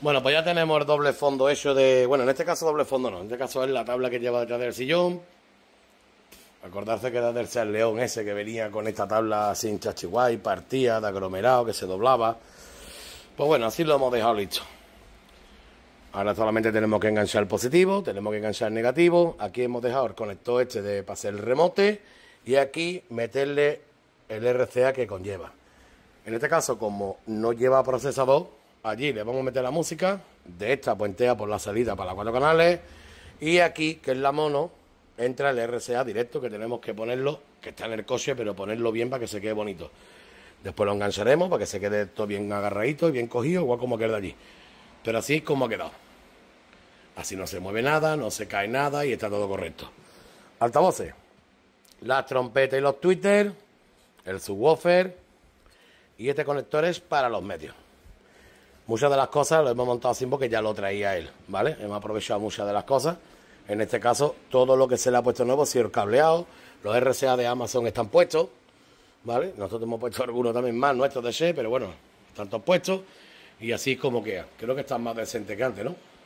Bueno, pues ya tenemos el doble fondo hecho de... Bueno, en este caso doble fondo no, en este caso es la tabla que lleva detrás del sillón. Acordarse que era del Ser León ese que venía con esta tabla sin chachiguay, partía, de aglomerado, que se doblaba. Pues bueno, así lo hemos dejado listo. Ahora solamente tenemos que enganchar el positivo, tenemos que enganchar el negativo. Aquí hemos dejado el conector este de, pasar el remote y aquí meterle el RCA que conlleva. En este caso, como no lleva procesador, Allí le vamos a meter la música de esta puentea por la salida para cuatro canales. Y aquí, que es la mono, entra el RCA directo que tenemos que ponerlo, que está en el coche, pero ponerlo bien para que se quede bonito. Después lo engancharemos para que se quede todo bien agarradito y bien cogido, igual como queda allí. Pero así es como ha quedado. Así no se mueve nada, no se cae nada y está todo correcto. Altavoces, las trompetas y los Twitter, el subwoofer y este conector es para los medios. Muchas de las cosas lo hemos montado así porque ya lo traía él, ¿vale? Hemos aprovechado muchas de las cosas. En este caso, todo lo que se le ha puesto nuevo ha sido el cableado. Los RCA de Amazon están puestos, ¿vale? Nosotros hemos puesto algunos también más, nuestros de Shea, pero bueno, están todos puestos. Y así es como queda. Creo que están más decentes que antes, ¿no?